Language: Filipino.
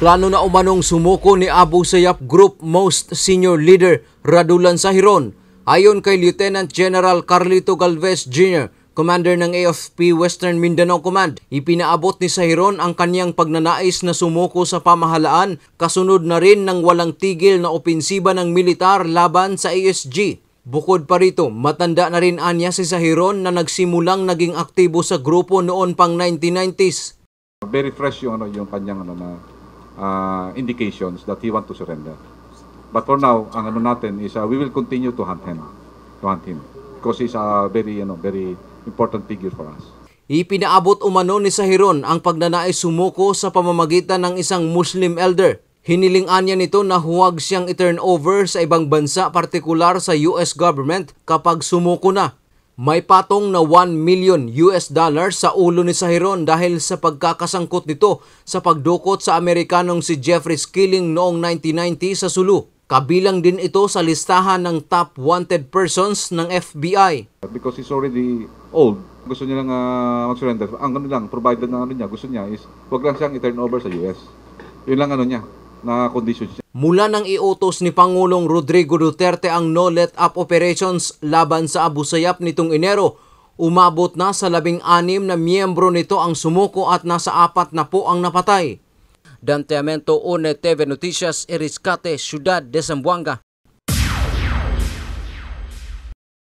Plano na umanong sumuko ni Abu Sayyaf Group Most Senior Leader Radulan Sahiron ayon kay Lieutenant General Carlito Galvez Jr., Commander ng AFP Western Mindanao Command. Ipinaabot ni Sahiron ang kanyang pagnanais na sumuko sa pamahalaan kasunod na rin ng walang tigil na opensiba ng militar laban sa ASG. Bukod pa rito, matanda na rin anya si Sahiron na nagsimulang naging aktibo sa grupo noon pang 1990s. Very fresh yung, ano, yung kanyang ano, na uh, indications that he want to surrender. But for now, ang ano natin is uh, we will continue to hunt him. To hunt him. Because he's a very, you know, very important figure for us. Ipinaabot umano ni Sahiron ang pagnanais sumuko sa pamamagitan ng isang Muslim elder. Hinilingan niya nito na huwag siyang i-turn over sa ibang bansa, partikular sa US government, kapag sumuko na. May patong na 1 million US dollars sa ulo ni Sahiron dahil sa pagkakasangkot nito sa pagdukot sa Amerikanong si Jeffrey Skilling noong 1990 sa Sulu. Kabilang din ito sa listahan ng top wanted persons ng FBI. Because he's already old, gusto niya lang uh, mag-surrender. Ang ano lang, provided na ano niya, gusto niya is wag lang siyang i-turn over sa US. Yun lang ano niya, na conditions. Mula nang iutos ni Pangulong Rodrigo Duterte ang no let up operations laban sa Abu Sayyaf nitong Enero, umabot na sa labing anim na miyembro nito ang sumuko at nasa apat na po ang napatay. Danteamento One TV Noticias, Eriscate, Ciudad de Zamboanga.